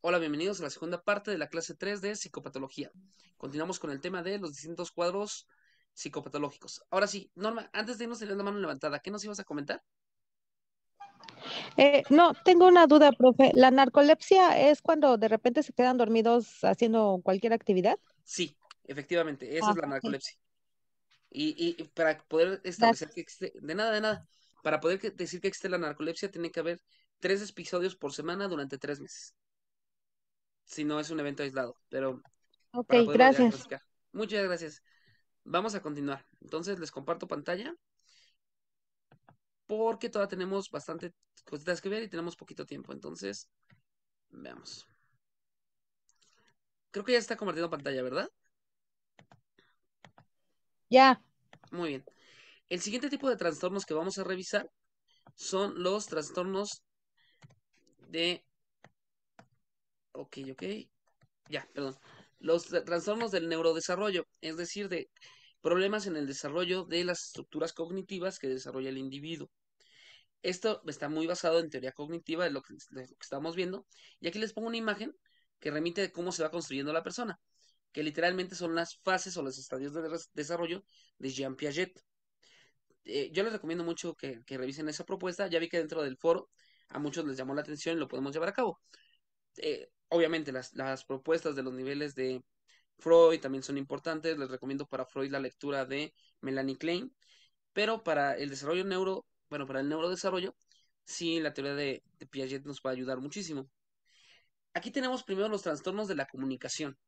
Hola, bienvenidos a la segunda parte de la clase 3 de psicopatología. Continuamos con el tema de los distintos cuadros psicopatológicos. Ahora sí, Norma, antes de irnos tener la mano levantada, ¿qué nos ibas a comentar? Eh, no, tengo una duda, profe. ¿La narcolepsia es cuando de repente se quedan dormidos haciendo cualquier actividad? Sí, efectivamente, esa es la ah, narcolepsia. Y, para poder establecer que existe, de nada, de nada, para poder decir que existe la narcolepsia, tiene que haber tres episodios por semana durante tres meses si no es un evento aislado, pero... Ok, gracias. Muchas gracias. Vamos a continuar. Entonces les comparto pantalla porque todavía tenemos bastante cositas que ver y tenemos poquito tiempo. Entonces, veamos. Creo que ya está compartiendo pantalla, ¿verdad? Ya. Muy bien. El siguiente tipo de trastornos que vamos a revisar son los trastornos de Ok, ok. Ya, perdón. Los trastornos del neurodesarrollo, es decir, de problemas en el desarrollo de las estructuras cognitivas que desarrolla el individuo. Esto está muy basado en teoría cognitiva, de lo que, estamos viendo. Y aquí les pongo una imagen que remite de cómo se va construyendo la persona, que literalmente son las fases o los estadios de desarrollo de Jean Piaget. Eh, yo les recomiendo mucho que, que, revisen esa propuesta. Ya vi que dentro del foro a muchos les llamó la atención y lo podemos llevar a cabo. Eh, obviamente las, propuestas de los niveles de Freud también son importantes. Les recomiendo para Freud la lectura de Melanie Klein. Pero para el desarrollo neuro, bueno, para el neurodesarrollo, sí, la teoría de, de Piaget nos va a ayudar muchísimo. Aquí tenemos primero los trastornos de la comunicación.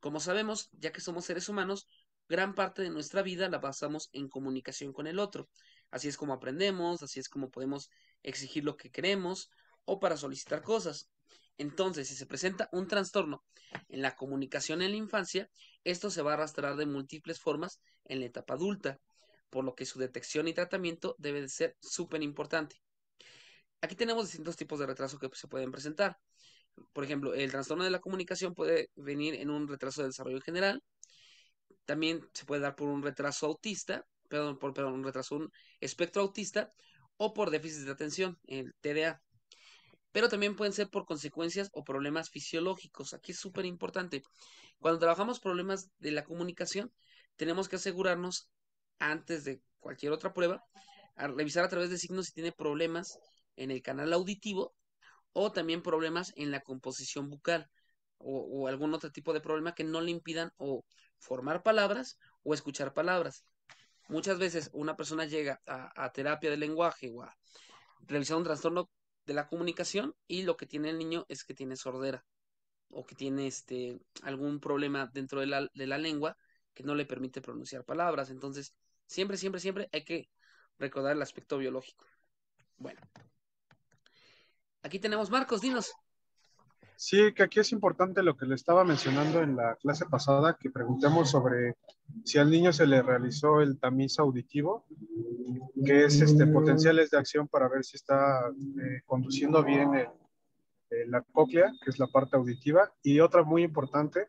Como sabemos, ya que somos seres humanos, gran parte de nuestra vida la pasamos en comunicación con el otro. Así es como aprendemos, así es como podemos exigir lo que queremos o para solicitar cosas. Entonces, si se presenta un trastorno en la comunicación en la infancia, esto se va a arrastrar de múltiples formas en la etapa adulta, por lo que su detección y tratamiento debe ser súper importante. Aquí tenemos distintos tipos de retraso que se pueden presentar. Por ejemplo, el trastorno de la comunicación puede venir en un retraso de desarrollo general. También se puede dar por un retraso autista, perdón, por un retraso, un espectro autista o por déficit de atención, el TDA pero también pueden ser por consecuencias o problemas fisiológicos. Aquí es súper importante. Cuando trabajamos problemas de la comunicación, tenemos que asegurarnos, antes de cualquier otra prueba, a revisar a través de signos si tiene problemas en el canal auditivo o también problemas en la composición bucal o, algún otro tipo de problema que no le impidan o formar palabras o escuchar palabras. Muchas veces una persona llega a, a terapia de lenguaje o a revisar un trastorno de la comunicación y lo que tiene el niño es que tiene sordera o que tiene este, algún problema dentro de la, de la lengua que no le permite pronunciar palabras. Entonces, siempre, siempre, siempre hay que recordar el aspecto biológico. Bueno. Aquí tenemos Marcos, dinos. Sí, que aquí es importante lo que le estaba mencionando en la clase pasada, que preguntamos sobre si al niño se le realizó el tamiz auditivo, que es este, potenciales de acción para ver si está eh, conduciendo bien la cóclea, que es la parte auditiva, y otra muy importante,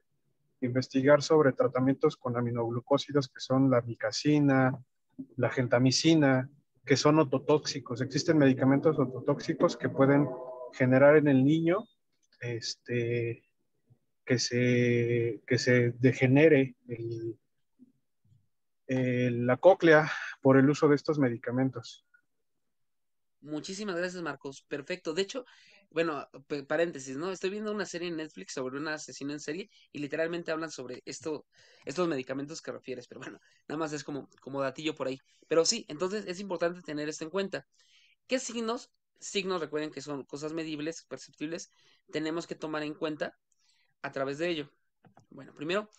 investigar sobre tratamientos con aminoglucósidos, que son la micacina, la gentamicina, que son ototóxicos. Existen medicamentos ototóxicos que pueden generar en el niño este, que, se, que se degenere la cóclea por el uso de estos medicamentos. Muchísimas gracias, Marcos. Perfecto. De hecho, bueno, paréntesis, ¿no? Estoy viendo una serie en Netflix sobre un asesino en serie y literalmente hablan sobre esto, estos medicamentos que refieres, pero bueno, nada más es como, como datillo por ahí. Pero sí, entonces es importante tener esto en cuenta. ¿Qué signos? Signos, recuerden que son cosas medibles, perceptibles, tenemos que tomar en cuenta a través de ello? Bueno, primero,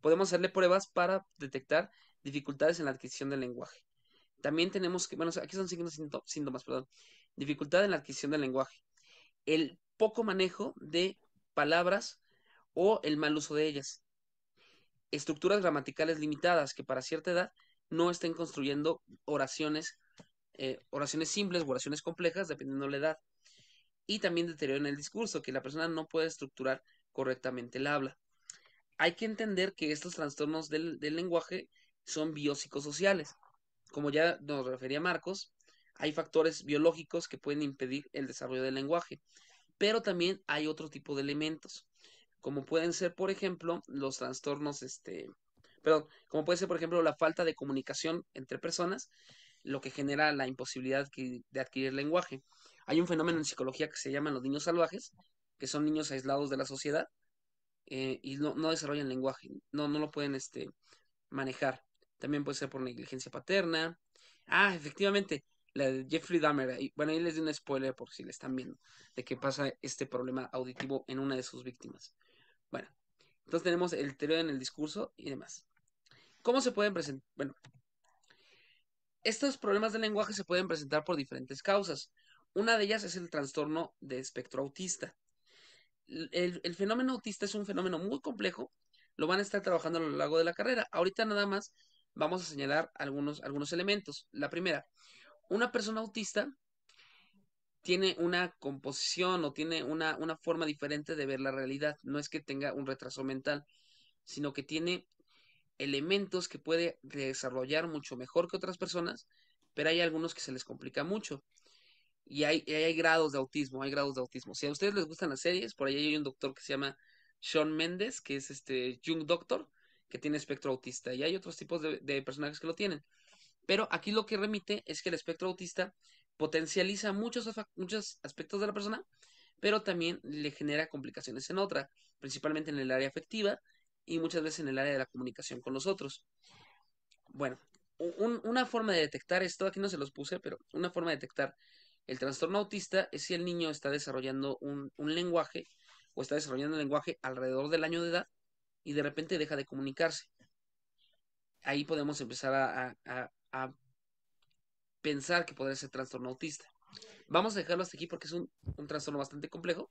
podemos hacerle pruebas para detectar dificultades en la adquisición del lenguaje. También tenemos que, bueno, aquí son signos, síntomas, perdón, dificultad en la adquisición del lenguaje, el poco manejo de palabras o el mal uso de ellas, estructuras gramaticales limitadas que para cierta edad no estén construyendo oraciones, eh, oraciones simples o oraciones complejas, dependiendo de la edad y también deterioran el discurso, que la persona no puede estructurar correctamente el habla. Hay que entender que estos trastornos del, lenguaje son biopsicosociales. Como ya nos refería Marcos, hay factores biológicos que pueden impedir el desarrollo del lenguaje, pero también hay otro tipo de elementos, como pueden ser, por ejemplo, los trastornos, este, perdón, como puede ser, por ejemplo, la falta de comunicación entre personas, lo que genera la imposibilidad de adquirir lenguaje. Hay un fenómeno en psicología que se llama los niños salvajes, que son niños aislados de la sociedad eh, y no, desarrollan lenguaje, no, no lo pueden este, manejar. También puede ser por negligencia paterna. Ah, efectivamente, la de Jeffrey Dahmer. Bueno, ahí les di un spoiler por si le están viendo, de que pasa este problema auditivo en una de sus víctimas. Bueno, entonces tenemos el teoría en el discurso y demás. ¿Cómo se pueden presentar? Bueno, estos problemas de lenguaje se pueden presentar por diferentes causas. Una de ellas es el trastorno de espectro autista. El, fenómeno autista es un fenómeno muy complejo, lo van a estar trabajando a lo largo de la carrera. Ahorita nada más vamos a señalar algunos, algunos elementos. La primera, una persona autista tiene una composición o tiene una, una forma diferente de ver la realidad. No es que tenga un retraso mental, sino que tiene elementos que puede desarrollar mucho mejor que otras personas, pero hay algunos que se les complica mucho. Y hay, grados de autismo, hay grados de autismo. Si a ustedes les gustan las series, por ahí hay un doctor que se llama Sean Méndez, que es este Jung Doctor, que tiene espectro autista. Y hay otros tipos de, personajes que lo tienen. Pero aquí lo que remite es que el espectro autista potencializa muchos, muchos aspectos de la persona, pero también le genera complicaciones en otra, principalmente en el área afectiva y muchas veces en el área de la comunicación con los otros. Bueno, una forma de detectar esto, aquí no se los puse, pero una forma de detectar el trastorno autista es si el niño está desarrollando un, lenguaje o está desarrollando el lenguaje alrededor del año de edad y de repente deja de comunicarse. Ahí podemos empezar a, pensar que podría ser trastorno autista. Vamos a dejarlo hasta aquí porque es un, trastorno bastante complejo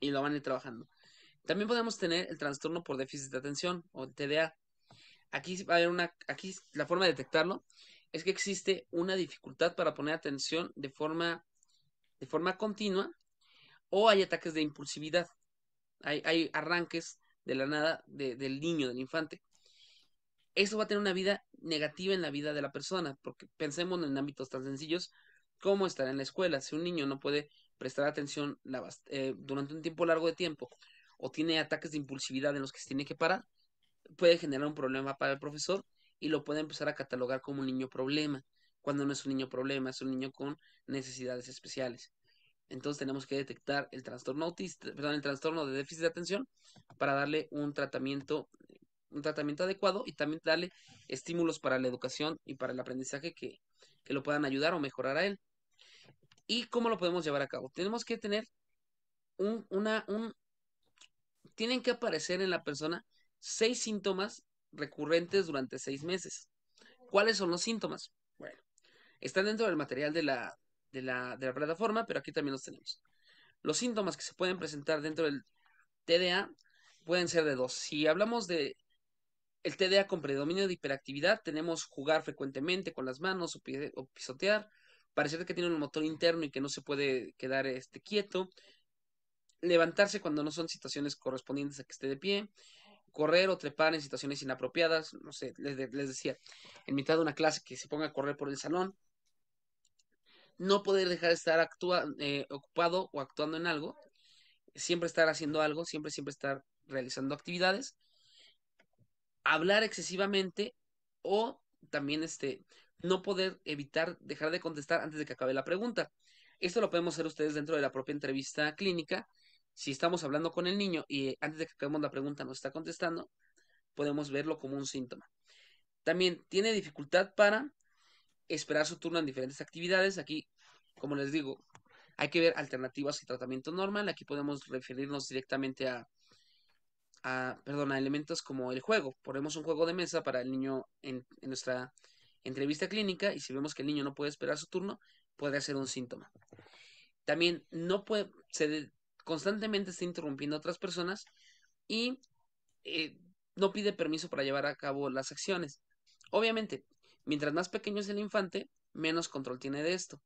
y lo van a ir trabajando. También podemos tener el trastorno por déficit de atención o TDA. Aquí va a haber una, aquí la forma de detectarlo es que existe una dificultad para poner atención de forma, de forma continua o hay ataques de impulsividad. Hay, hay arranques de la nada del niño, del infante. Eso va a tener una vida negativa en la vida de la persona, porque pensemos en ámbitos tan sencillos como estar en la escuela. Si un niño no puede prestar atención eh, durante un tiempo largo de tiempo o tiene ataques de impulsividad en los que se tiene que parar, puede generar un problema para el profesor y lo puede empezar a catalogar como un niño problema, cuando no es un niño problema, es un niño con necesidades especiales. Entonces tenemos que detectar el trastorno autista, el trastorno de déficit de atención para darle un tratamiento, un tratamiento adecuado y también darle estímulos para la educación y para el aprendizaje que, que lo puedan ayudar o mejorar a él. ¿Y cómo lo podemos llevar a cabo? Tenemos que tener un, una, un, tienen que aparecer en la persona seis síntomas recurrentes durante seis meses. ¿Cuáles son los síntomas? Bueno, están dentro del material de la, plataforma, pero aquí también los tenemos. Los síntomas que se pueden presentar dentro del TDA pueden ser de dos. Si hablamos de el TDA con predominio de hiperactividad, tenemos jugar frecuentemente con las manos o, o pisotear, parecer que tiene un motor interno y que no se puede quedar este, quieto, levantarse cuando no son situaciones correspondientes a que esté de pie, correr o trepar en situaciones inapropiadas, no sé, les, decía, en mitad de una clase que se ponga a correr por el salón, no poder dejar de estar eh, ocupado o actuando en algo, siempre estar haciendo algo, siempre, siempre estar realizando actividades, hablar excesivamente o también este, no poder evitar dejar de contestar antes de que acabe la pregunta. Esto lo podemos hacer ustedes dentro de la propia entrevista clínica si estamos hablando con el niño y antes de que acabemos la pregunta nos está contestando, podemos verlo como un síntoma. También tiene dificultad para esperar su turno en diferentes actividades. Aquí, como les digo, hay que ver alternativas y tratamiento normal. Aquí podemos referirnos directamente a, a, elementos como el juego. Ponemos un juego de mesa para el niño en, nuestra entrevista clínica y si vemos que el niño no puede esperar su turno, puede ser un síntoma. También no puede, constantemente está interrumpiendo a otras personas y eh, no pide permiso para llevar a cabo las acciones. Obviamente, mientras más pequeño es el infante, menos control tiene de esto.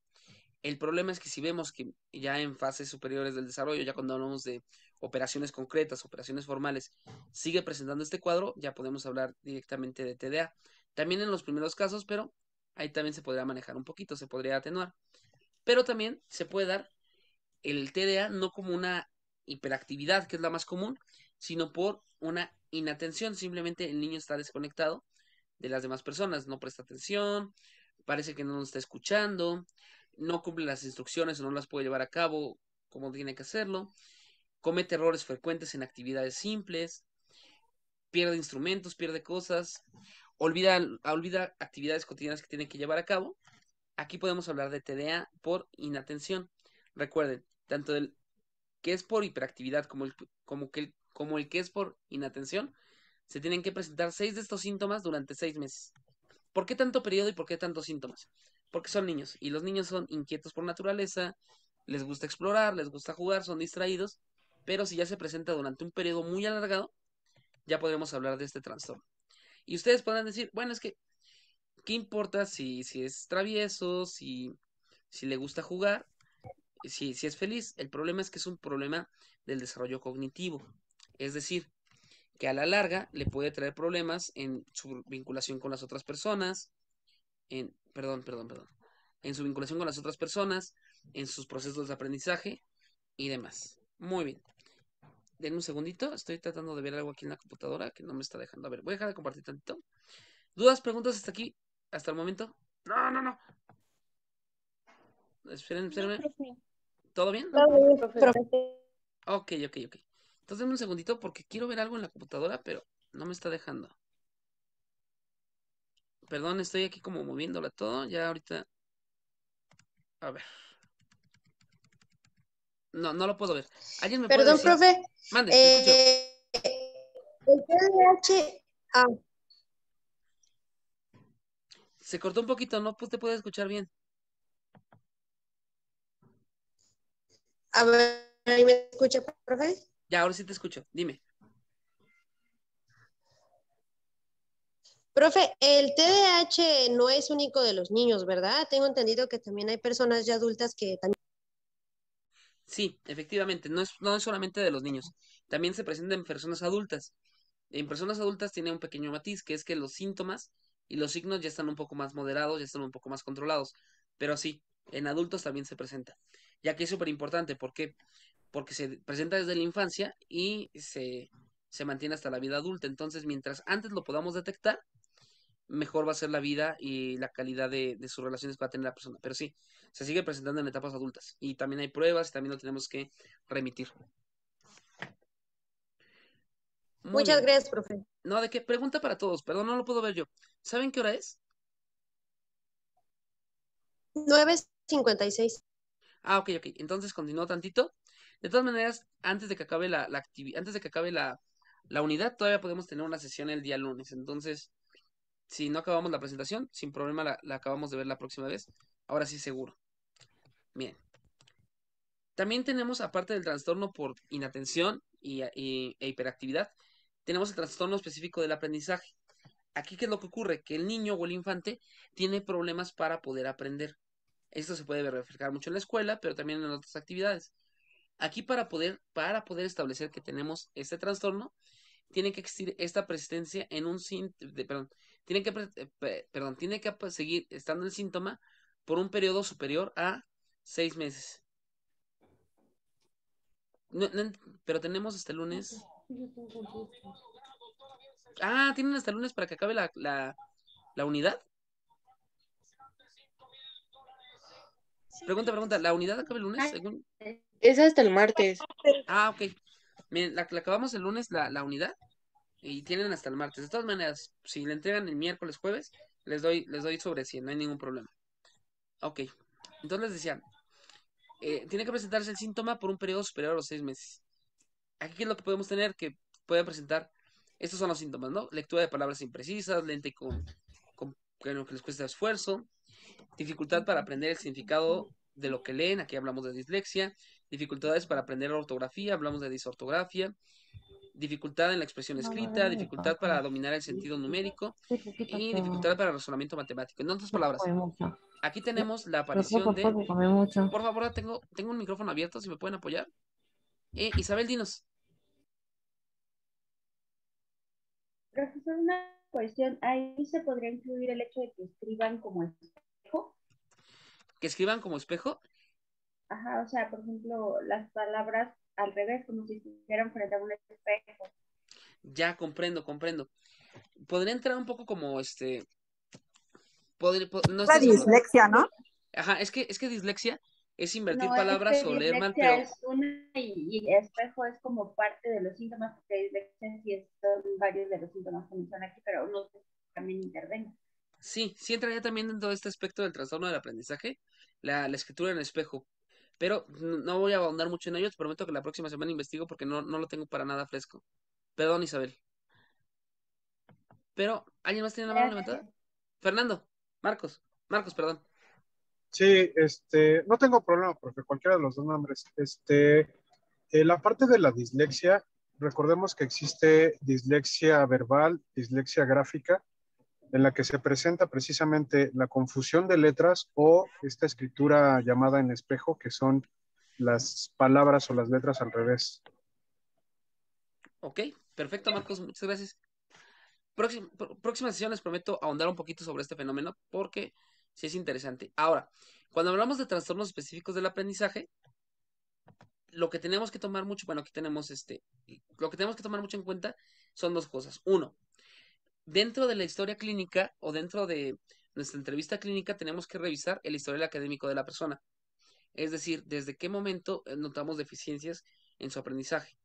El problema es que si vemos que ya en fases superiores del desarrollo, ya cuando hablamos de operaciones concretas, operaciones formales, sigue presentando este cuadro, ya podemos hablar directamente de TDA. También en los primeros casos, pero ahí también se podría manejar un poquito, se podría atenuar. Pero también se puede dar el TDA no como una hiperactividad, que es la más común, sino por una inatención. Simplemente el niño está desconectado de las demás personas, no presta atención, parece que no nos está escuchando, no cumple las instrucciones o no las puede llevar a cabo como tiene que hacerlo, comete errores frecuentes en actividades simples, pierde instrumentos, pierde cosas, olvida, actividades cotidianas que tiene que llevar a cabo. Aquí podemos hablar de TDA por inatención. Recuerden, tanto el que es por hiperactividad como el, como, que como el que es por inatención, se tienen que presentar seis de estos síntomas durante seis meses. ¿Por qué tanto periodo y por qué tantos síntomas? Porque son niños y los niños son inquietos por naturaleza, les gusta explorar, les gusta jugar, son distraídos, pero si ya se presenta durante un periodo muy alargado, ya podremos hablar de este trastorno. Y ustedes podrán decir, bueno, es que, ¿qué importa si, si es travieso, si le gusta jugar? Si si es feliz. El problema es que es un problema del desarrollo cognitivo. Es decir, que a la larga le puede traer problemas en su vinculación con las otras personas, en, perdón, perdón, perdón, en su vinculación con las otras personas, en sus procesos de aprendizaje y demás. Muy bien. Denme un segundito, estoy tratando de ver algo aquí en la computadora que no me está dejando. A ver, voy a dejar de compartir tantito. ¿Dudas, preguntas hasta aquí? ¿Hasta el momento? No, no, no. Esperen, espérenme. Pues ¿Todo bien? Todo bien, profe. Ok, ok, ok. Entonces denme un segundito porque quiero ver algo en la computadora, pero no me está dejando. Perdón, estoy aquí como moviéndola todo. Ya ahorita. A ver. No, no lo puedo ver. ¿Alguien me Perdón, profe. Mande, eh, el Se cortó un poquito, no pues te puede escuchar bien. A ver, me escucha, profe? Ya, ahora sí te escucho, dime. Profe, el TDAH no es único de los niños, ¿verdad? Tengo entendido que también hay personas ya adultas que también... Sí, efectivamente, no es, no es solamente de los niños, también se presenta en personas adultas. En personas adultas tiene un pequeño matiz, que es que los síntomas y los signos ya están un poco más moderados, ya están un poco más controlados, pero sí, en adultos también se presenta ya que es súper importante, ¿por Porque se presenta desde la infancia y se, se mantiene hasta la vida adulta. Entonces, mientras antes lo podamos detectar, mejor va a ser la vida y la calidad de, sus relaciones que va a tener la persona. Pero sí, se sigue presentando en etapas adultas. Y también hay pruebas, y también lo tenemos que remitir. Muchas gracias, profe. No, de qué pregunta para todos, perdón, no lo puedo ver yo. ¿Saben qué hora es? 9.56. Ah, ok, ok. Entonces continuó tantito. De todas maneras, antes de que acabe la, la antes de que acabe la, unidad, todavía podemos tener una sesión el día lunes. Entonces, si no acabamos la presentación, sin problema la, acabamos de ver la próxima vez. Ahora sí, seguro. Bien. También tenemos, aparte del trastorno por inatención y, e hiperactividad, tenemos el trastorno específico del aprendizaje. Aquí, ¿qué es lo que ocurre? Que el niño o el infante tiene problemas para poder aprender. Esto se puede reflejar mucho en la escuela, pero también en otras actividades. Aquí para poder, para poder establecer que tenemos este trastorno, tiene que existir esta presencia en un síntoma, perdón, tiene que, eh, perdón, tiene que seguir estando el síntoma por un periodo superior a seis meses. pero tenemos hasta el lunes. Ah, tienen hasta el lunes para que acabe la, la unidad. Pregunta, pregunta, ¿la unidad acaba el lunes? Ah, es hasta el martes. Ah, ok. Miren, la, la acabamos el lunes, la, la, unidad, y tienen hasta el martes. De todas maneras, si la entregan el miércoles, jueves, les doy, les doy sobre 100, no hay ningún problema. Ok. Entonces les decía, eh, tiene que presentarse el síntoma por un periodo superior a los seis meses. Aquí es lo que podemos tener, que pueden presentar, estos son los síntomas, ¿no? Lectura de palabras imprecisas, lente con, con que les cuesta esfuerzo, dificultad para aprender el significado de lo que leen, aquí hablamos de dislexia, dificultades para aprender la ortografía, hablamos de disortografía, dificultad en la expresión escrita, dificultad para dominar el sentido numérico y dificultad para el razonamiento matemático. En otras palabras, aquí tenemos la aparición de... Por favor, tengo, tengo un micrófono abierto, si me pueden apoyar. Eh, Isabel, dinos. Profesor, una cuestión, ahí se podría incluir el hecho de que escriban como que escriban como espejo. Ajá, o sea, por ejemplo, las palabras al revés, como si estuvieran frente a un espejo. Ya, comprendo, comprendo. Podría entrar un poco como este. Podría, no La dislexia, ¿no? Ajá, es que, es que dislexia es invertir palabras o leer mal. Pero... Es una y, espejo es como parte de los síntomas, porque dislexia sí son varios de los síntomas que mencionan aquí, pero uno también intervenga sí, sí entraría también dentro de este aspecto del trastorno del aprendizaje, la, escritura en espejo. Pero no voy a ahondar mucho en ello, te prometo que la próxima semana investigo porque no, lo tengo para nada fresco. Perdón, Isabel. Pero, ¿alguien más tiene la mano levantada? Eh. Fernando, Marcos, Marcos, perdón. Sí, este, no tengo problema, porque cualquiera de los dos nombres. Este, eh, la parte de la dislexia, recordemos que existe dislexia verbal, dislexia gráfica, en la que se presenta precisamente la confusión de letras o esta escritura llamada en espejo, que son las palabras o las letras al revés. Ok, perfecto Marcos, muchas gracias. Próxima, próxima sesión les prometo ahondar un poquito sobre este fenómeno porque sí es interesante. Ahora, cuando hablamos de trastornos específicos del aprendizaje, lo que tenemos que tomar mucho, bueno, aquí tenemos este, lo que tenemos que tomar mucho en cuenta son dos cosas. Uno, dentro de la historia clínica o dentro de nuestra entrevista clínica tenemos que revisar el historial académico de la persona. Es decir, desde qué momento eh, notamos deficiencias en su aprendizaje.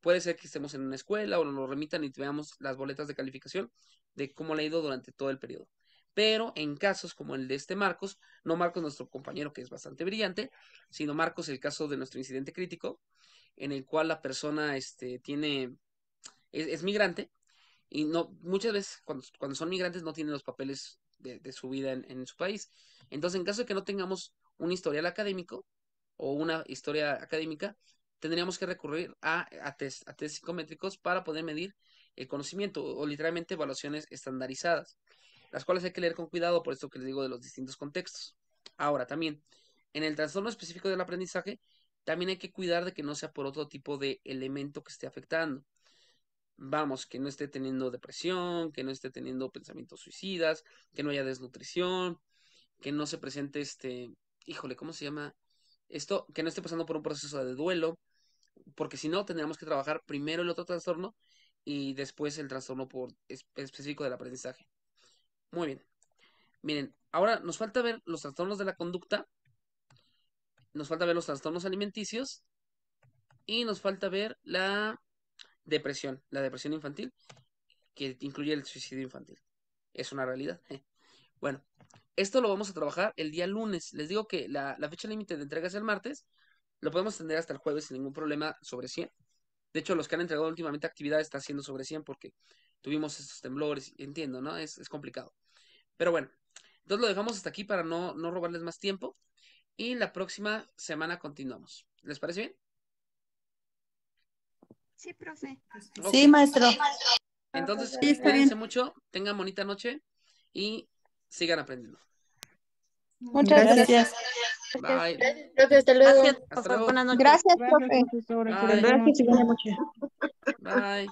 Puede ser que estemos en una escuela o nos remitan y veamos las boletas de calificación de cómo le ha ido durante todo el periodo. Pero en casos como el de este Marcos, no Marcos nuestro compañero que es bastante brillante, sino Marcos el caso de nuestro incidente crítico, en el cual la persona este, tiene, es migrante y no muchas veces cuando, son migrantes no tienen los papeles de, su vida en, su país. Entonces, en caso de que no tengamos un historial académico o una historia académica, tendríamos que recurrir a, a test, psicométricos para poder medir el conocimiento o, o literalmente evaluaciones estandarizadas, las cuales hay que leer con cuidado por esto que les digo de los distintos contextos. Ahora, también, en el trastorno específico del aprendizaje, también hay que cuidar de que no sea por otro tipo de elemento que esté afectando vamos, que no esté teniendo depresión, que no esté teniendo pensamientos suicidas, que no haya desnutrición, que no se presente este, híjole, ¿cómo se llama? Esto, que no esté pasando por un proceso de duelo, porque si no, tendríamos que trabajar primero el otro trastorno y después el trastorno por específico del aprendizaje. Muy bien. Miren, ahora nos falta ver los trastornos de la conducta, nos falta ver los trastornos alimenticios y nos falta ver la depresión, la depresión infantil, que incluye el suicidio infantil. Es una realidad. Eh. Bueno, esto lo vamos a trabajar el día lunes. Les digo que la, fecha límite de entrega es el martes. Lo podemos tener hasta el jueves sin ningún problema sobre 100. De hecho, los que han entregado últimamente actividad está haciendo sobre 100 porque tuvimos estos temblores. Entiendo, ¿no? Es, complicado. Pero bueno, entonces lo dejamos hasta aquí para no, no robarles más tiempo. Y la próxima semana continuamos. ¿Les parece bien? Sí, profe. Sí, maestro. Entonces, sí, mucho, tengan bonita noche y sigan aprendiendo. Muchas gracias. gracias. Gracias, profe, hasta luego. Buenas noches. Gracias, profe. buenas noches. Bye.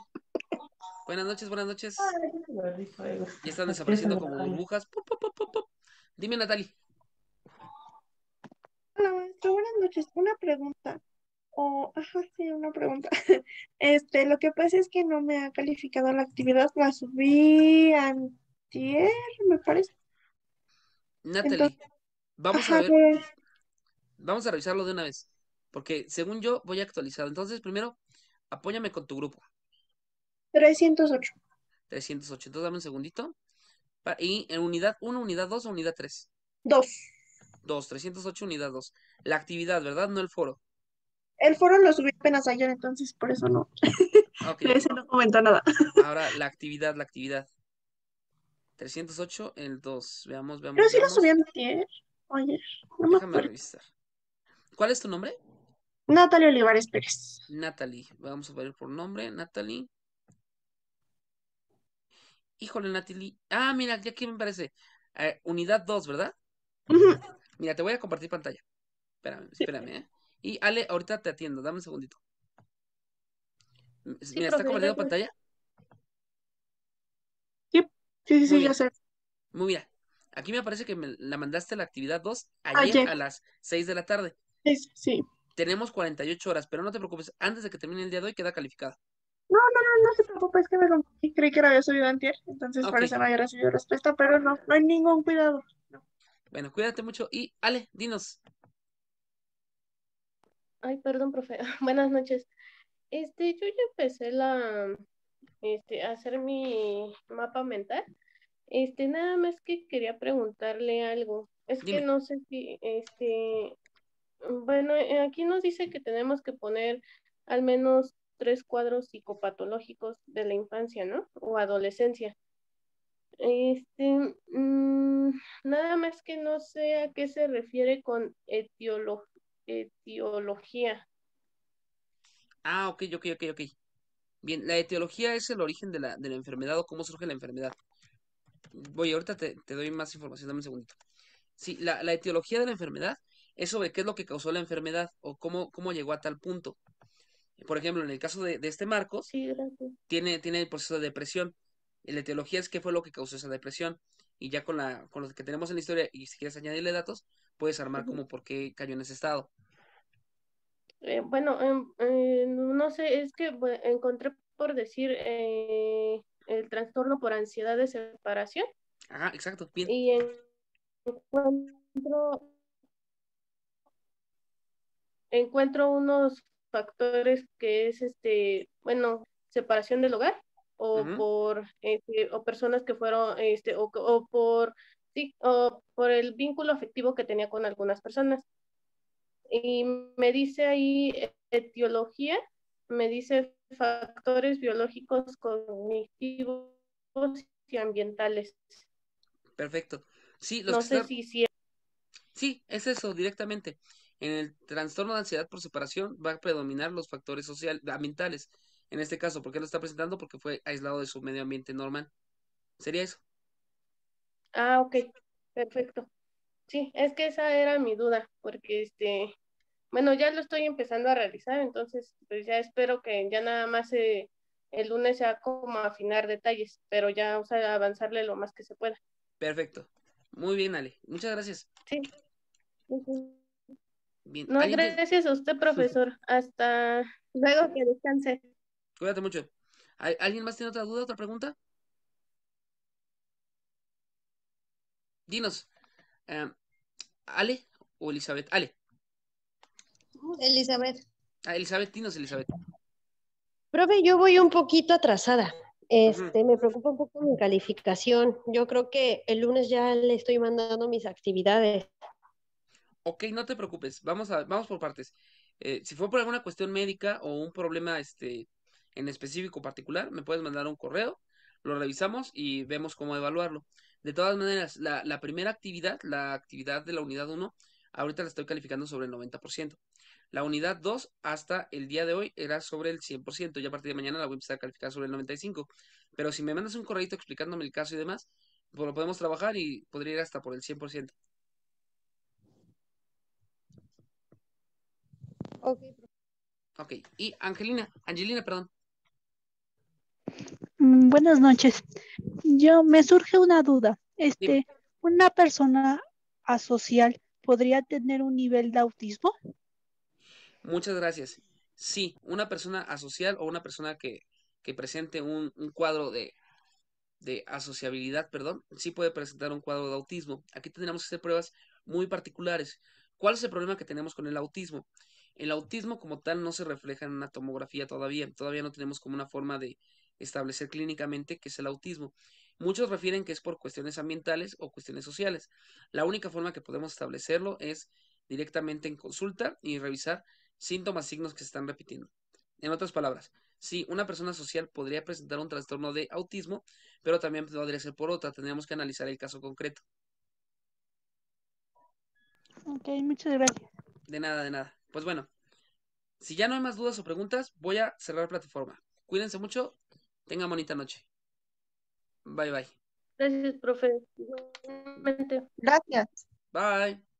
Buenas noches, buenas noches. Ya están desapareciendo como burbujas. Dime, Natalie. Hola, maestro. Buenas noches. Una pregunta o, oh, ajá, sí, una pregunta. Este, lo que pasa es que no me ha calificado la actividad, la subí tierra, me parece. Natalie, vamos a ver. Pues, vamos a revisarlo de una vez, porque según yo voy a actualizar. Entonces, primero, apóyame con tu grupo. 308. 308. Entonces, dame un segundito. Y en eh, unidad 1, unidad 2 o unidad 3? 2. 2, 308, unidad 2. La actividad, ¿verdad? No el foro el foro lo subí apenas ayer, entonces por eso ah, no. Okay. Ese no comentó nada. Ahora, la actividad, la actividad. 308 el 2. Veamos, veamos. Pero sí lo subí ayer. Ayer. No Déjame revisar. ¿Cuál es tu nombre? Natalie Olivares Pérez. Natalie. Vamos a ver por nombre. Natalie. Híjole, Natalie. Ah, mira, ya aquí me parece. Eh, unidad 2, ¿verdad? Mira, te voy a compartir pantalla. Espérame, espérame, ¿eh? Y Ale, ahorita te atiendo, dame un segundito. Mira, ¿está compartiendo pantalla? Sí, sí, sí, ya sé. Muy bien. Aquí me parece que me la mandaste la actividad 2 ayer, a las 6 de la tarde. Sí, sí. Tenemos 48 horas, pero no te preocupes, antes de que termine el día de hoy queda calificada. No, no, no, no se preocupes, es que me lo... creí que era había subido antier, entonces parece que no recibido respuesta, pero no, no hay ningún cuidado. Bueno, cuídate mucho y Ale, dinos, Ay, perdón, profe. Buenas noches. Este, yo ya empecé la, este, a hacer mi mapa mental. Este, nada más que quería preguntarle algo. Es que no sé si, este, bueno, eh, aquí nos dice que tenemos que poner al menos tres cuadros psicopatológicos de la infancia, ¿no? O adolescencia. Este, mm, nada más que no sé a qué se refiere con etiología etiología. Ah, ok, ok, ok, ok. Bien, la etiología es el origen de la, de la enfermedad o cómo surge la enfermedad. Voy, ahorita te, te doy más información, dame un segundito. Sí, la, etiología de la enfermedad es sobre qué es lo que causó la enfermedad o cómo, cómo llegó a tal punto. Por ejemplo, en el caso de, este Marcos, tiene, tiene el proceso de depresión. La etiología es qué fue lo que causó esa depresión. Y ya con, la, con lo que tenemos en la historia, y si quieres añadirle datos, puedes armar como por qué cayó en ese estado. Eh, bueno, em, eh, no sé, es que encontré por decir eh, el trastorno por ansiedad de separación. Ajá, exacto. Y encuentro, encuentro unos factores que es este, bueno, separación del hogar o por este, o personas que fueron este o por sí, o por el vínculo afectivo que tenía con algunas personas. Y me dice ahí e-, etiología, me dice factores biológicos, cognitivos y ambientales. Perfecto. Sí, Sí, es eso, directamente. En el trastorno de ansiedad por separación va a predominar los factores sociales, ambientales. En este caso, ¿por qué lo está presentando? Porque fue aislado de su medio ambiente normal. Sería eso. Ah, ok, perfecto. Sí, es que esa era mi duda, porque este, bueno, ya lo estoy empezando a realizar, entonces pues ya espero que ya nada más eh, el lunes sea como afinar detalles, pero ya o sea, avanzarle lo más que se pueda. Perfecto. Muy bien, Ale. Muchas gracias. Sí. Bien. No, gracias a usted, profesor. Hasta luego, que descanse. Cuídate mucho. ¿Alguien más tiene otra duda, otra pregunta? Dinos, em, Ale o Elizabeth. Ale. Elizabeth. Ah, Elizabeth, dinos, Elizabeth. Profe, yo voy un poquito atrasada. Este, Me preocupa un poco mi calificación. Yo creo que el lunes ya le estoy mandando mis actividades. Ok, no te preocupes. Vamos, a, vamos por partes. Eh, si fue por alguna cuestión médica o un problema este, en específico particular, me puedes mandar un correo, lo revisamos y vemos cómo evaluarlo. De todas maneras, la, primera actividad, la actividad de la unidad 1, ahorita la estoy calificando sobre el 90%. La unidad 2 hasta el día de hoy era sobre el 100%, ya a partir de mañana la voy a empezar a calificar sobre el 95%. Pero si me mandas un correo explicándome el caso y demás, pues lo podemos trabajar y podría ir hasta por el 100%. Ok. Ok, y Angelina, Angelina, perdón. Mm, buenas noches. Yo me surge una duda. Este, ¿una persona asocial podría tener un nivel de autismo? Muchas gracias. Sí, una persona asocial o una persona que, que presente un, cuadro de, de asociabilidad, perdón, sí puede presentar un cuadro de autismo. Aquí tenemos que hacer pruebas muy particulares. ¿Cuál es el problema que tenemos con el autismo? El autismo como tal no se refleja en una tomografía todavía. Todavía no tenemos como una forma de, establecer clínicamente que es el autismo. Muchos refieren que es por cuestiones ambientales o cuestiones sociales. La única forma que podemos establecerlo es directamente en consulta y revisar síntomas, signos que se están repitiendo. En otras palabras, sí, una persona social podría presentar un trastorno de autismo, pero también podría ser por otra. Tendríamos que analizar el caso concreto. Ok, muchas gracias. De nada, de nada. Pues bueno, si ya no hay más dudas o preguntas, voy a cerrar plataforma. Cuídense mucho Tengan bonita noche. Bye, bye. Gracias, profe. Gracias. Bye.